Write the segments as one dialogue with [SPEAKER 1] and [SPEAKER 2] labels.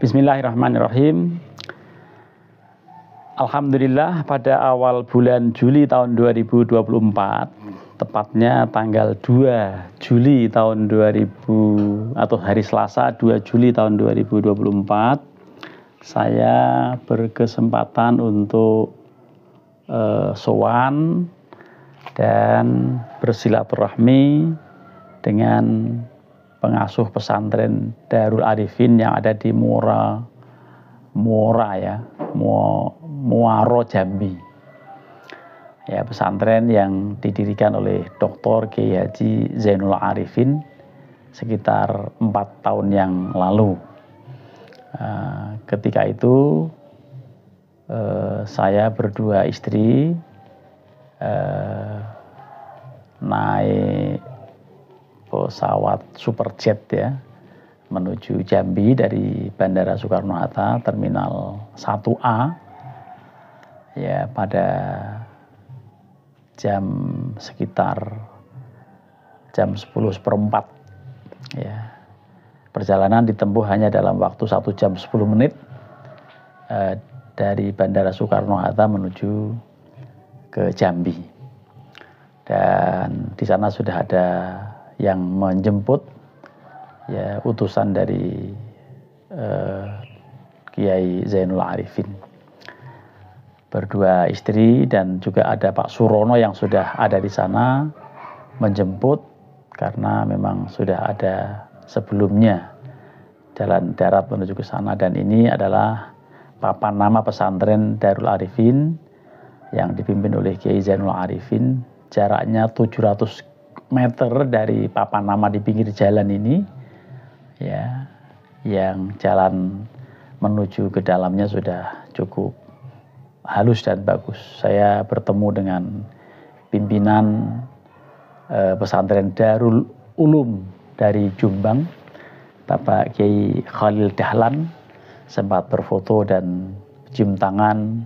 [SPEAKER 1] Bismillahirrahmanirrahim. Alhamdulillah pada awal bulan Juli tahun 2024, tepatnya tanggal 2 Juli tahun 2000 atau hari Selasa 2 Juli tahun 2024, saya berkesempatan untuk uh, sowan dan bersilaturahmi dengan pengasuh pesantren Darul Arifin yang ada di Muara Muara ya, Muaro Jambi. Ya, pesantren yang didirikan oleh Dr. Kiai Haji Zainul Arifin sekitar empat tahun yang lalu. Eh, ketika itu eh, saya berdua istri eh, naik pesawat Superjet ya menuju Jambi dari Bandara Soekarno-Hatta Terminal 1A ya pada jam sekitar jam 10 seperempat ya perjalanan ditempuh hanya dalam waktu 1 jam 10 menit eh, dari Bandara Soekarno-Hatta menuju ke Jambi dan di sana sudah ada yang menjemput ya utusan dari uh, Kiai Zainul Arifin. Berdua istri dan juga ada Pak Surono yang sudah ada di sana menjemput karena memang sudah ada sebelumnya jalan darat menuju ke sana dan ini adalah papan nama pesantren Darul Arifin yang dipimpin oleh Kiai Zainul Arifin jaraknya 700 meter dari papan nama di pinggir jalan ini ya yang jalan menuju ke dalamnya sudah cukup halus dan bagus. Saya bertemu dengan pimpinan eh, pesantren Darul Ulum dari Jumbang, Bapak Kiai Khalil Dahlan sempat berfoto dan cium tangan,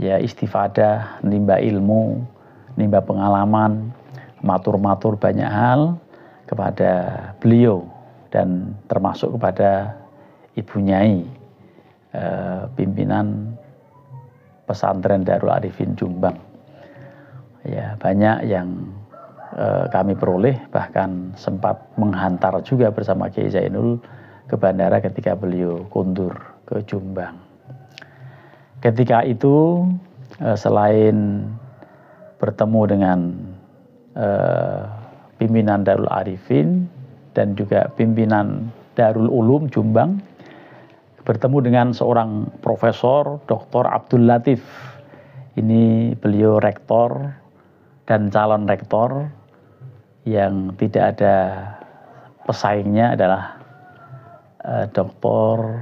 [SPEAKER 1] ya istifadah, nimba ilmu, nimba pengalaman, matur-matur banyak hal kepada beliau dan termasuk kepada Ibu Nyai eh, pimpinan pesantren Darul Arifin Jumbang. Ya, banyak yang eh, kami peroleh bahkan sempat menghantar juga bersama Kiai Zainul ke bandara ketika beliau kundur ke Jumbang. Ketika itu eh, selain bertemu dengan Eh, pimpinan Darul Arifin dan juga pimpinan Darul Ulum Jumbang bertemu dengan seorang profesor Dr. Abdul Latif. Ini beliau rektor dan calon rektor yang tidak ada pesaingnya adalah eh, Dr.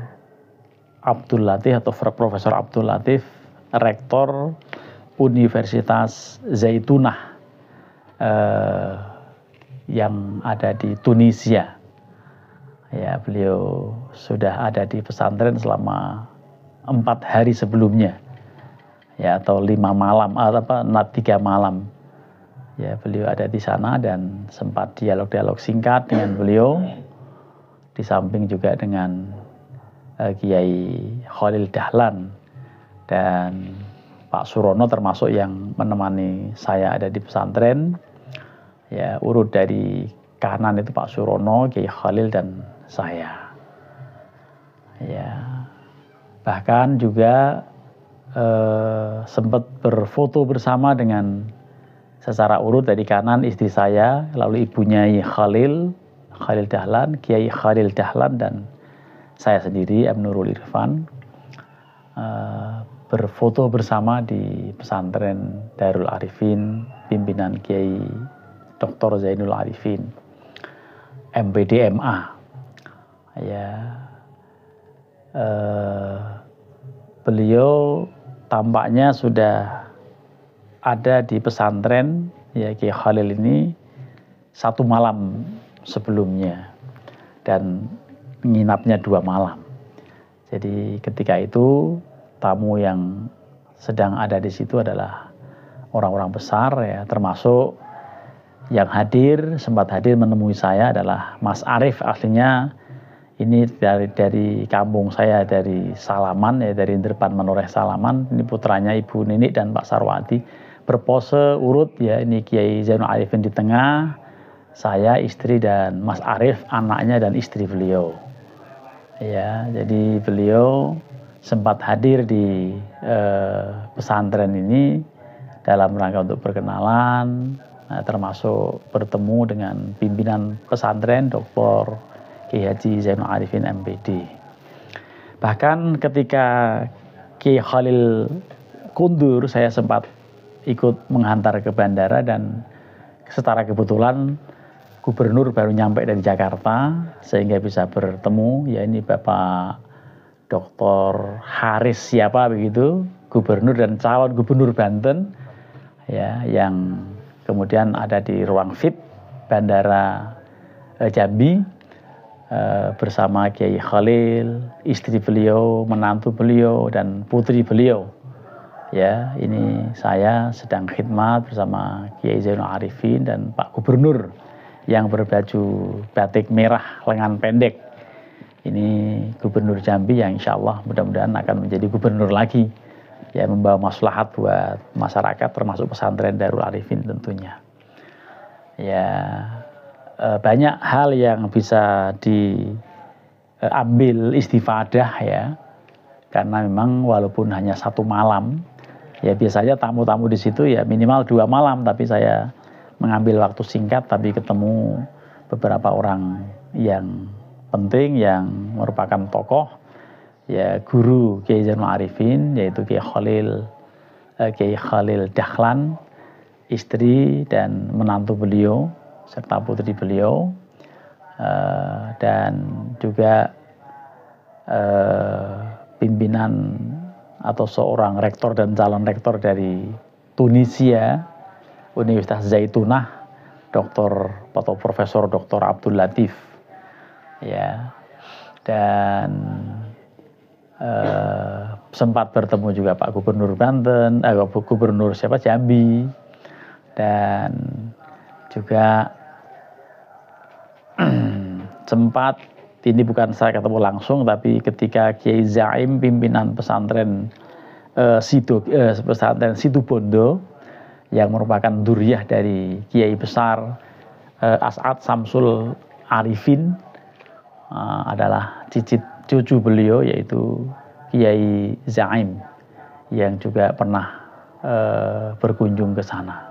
[SPEAKER 1] Abdul Latif atau Profesor Abdul Latif, rektor Universitas Zaitunah eh, yang ada di Tunisia. Ya, beliau sudah ada di pesantren selama empat hari sebelumnya, ya atau lima malam atau eh, apa tiga malam. Ya, beliau ada di sana dan sempat dialog-dialog singkat dengan beliau. Di samping juga dengan uh, Kiai Khalil Dahlan dan Pak Surono termasuk yang menemani saya ada di pesantren ya urut dari kanan itu Pak Surono, Kiai Khalil dan saya. Ya. Bahkan juga eh, sempat berfoto bersama dengan secara urut dari kanan istri saya, lalu ibunya Khalil, Khalil Dahlan, Kiai Khalil Dahlan dan saya sendiri Nurul Irfan eh, berfoto bersama di pesantren Darul Arifin pimpinan Kiai Dr. Zainul Arifin, MPDMA, ya eh, beliau tampaknya sudah ada di pesantren ya Ki Khalil ini satu malam sebelumnya dan menginapnya dua malam. Jadi ketika itu tamu yang sedang ada di situ adalah orang-orang besar ya termasuk yang hadir sempat hadir menemui saya adalah Mas Arief aslinya ini dari dari kampung saya dari Salaman ya dari depan Menoreh Salaman ini putranya Ibu Nini dan Pak Sarwati berpose urut ya ini Kiai Zainul Arifin di tengah saya istri dan Mas Arief anaknya dan istri beliau ya jadi beliau sempat hadir di eh, pesantren ini dalam rangka untuk perkenalan Nah, termasuk bertemu dengan pimpinan pesantren Dr. Kiai Haji Zainal Arifin MPD. Bahkan ketika Kiai Khalil kundur, saya sempat ikut menghantar ke bandara dan setara kebetulan gubernur baru nyampe dari Jakarta sehingga bisa bertemu ya ini Bapak Dr. Haris siapa begitu gubernur dan calon gubernur Banten ya yang kemudian ada di ruang VIP Bandara eh, Jambi eh, bersama Kiai Khalil, istri beliau, menantu beliau dan putri beliau. Ya, ini saya sedang khidmat bersama Kiai Zainul Arifin dan Pak Gubernur yang berbaju batik merah lengan pendek. Ini Gubernur Jambi yang insya Allah mudah-mudahan akan menjadi gubernur lagi ya membawa maslahat buat masyarakat termasuk pesantren Darul Arifin tentunya. Ya eh, banyak hal yang bisa diambil eh, istifadah ya karena memang walaupun hanya satu malam ya biasanya tamu-tamu di situ ya minimal dua malam tapi saya mengambil waktu singkat tapi ketemu beberapa orang yang penting yang merupakan tokoh ya guru Kiai Zainul Arifin yaitu Kiai Khalil uh, Kiai Khalil Dahlan istri dan menantu beliau serta putri beliau uh, dan juga uh, pimpinan atau seorang rektor dan calon rektor dari Tunisia Universitas Zaitunah Dr. atau Profesor Dr. Abdul Latif ya dan Eh, sempat bertemu juga Pak Gubernur Banten, eh, Gubernur siapa Jambi dan juga sempat ini bukan saya ketemu langsung tapi ketika Kiai Zaim pimpinan pesantren eh, Sido eh, pesantren Situbondo yang merupakan duriah dari Kiai besar eh, As'ad Samsul Arifin eh, adalah cicit cucu beliau yaitu Kiai Zaim yang juga pernah e, berkunjung ke sana.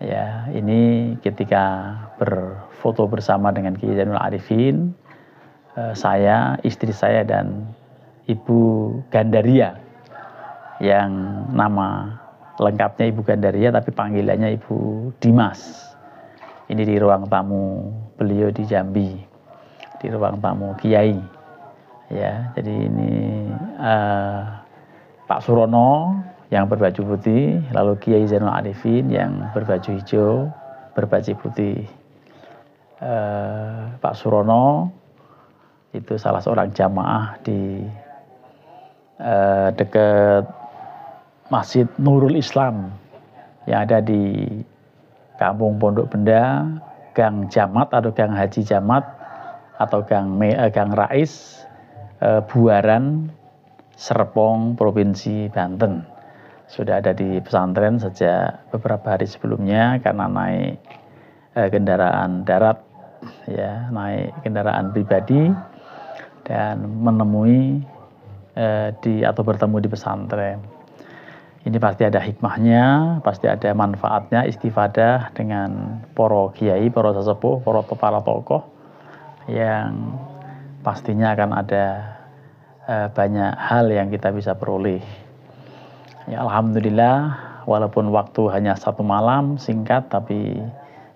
[SPEAKER 1] Ya, ini ketika berfoto bersama dengan Kiai Zainul Arifin, e, saya, istri saya dan Ibu Gandaria yang nama lengkapnya Ibu Gandaria tapi panggilannya Ibu Dimas. Ini di ruang tamu beliau di Jambi, di ruang tamu Kiai ya jadi ini uh, Pak Surono yang berbaju putih lalu Kiai Zainal Arifin yang berbaju hijau berbaju putih uh, Pak Surono itu salah seorang jamaah di uh, dekat Masjid Nurul Islam yang ada di Kampung Pondok Benda, Gang Jamat atau Gang Haji Jamat atau Gang Me, eh, Gang Rais e, Buaran Serpong Provinsi Banten. Sudah ada di pesantren sejak beberapa hari sebelumnya karena naik e, kendaraan darat ya, naik kendaraan pribadi dan menemui e, di atau bertemu di pesantren. Ini pasti ada hikmahnya, pasti ada manfaatnya istifadah dengan poro kiai, poro sesepuh, poro kepala tokoh yang pastinya akan ada eh, banyak hal yang kita bisa peroleh. Ya alhamdulillah walaupun waktu hanya satu malam singkat tapi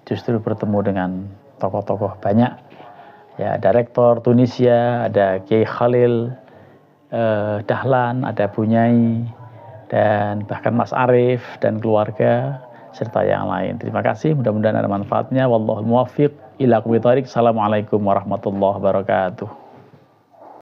[SPEAKER 1] justru bertemu dengan tokoh-tokoh banyak. Ya ada rektor Tunisia, ada Kiai Khalil eh, Dahlan, ada Bunyai dan bahkan Mas Arif dan keluarga serta yang lain. Terima kasih, mudah-mudahan ada manfaatnya. Wallahul muwaffiq. Ila Assalamualaikum warahmatullahi wabarakatuh.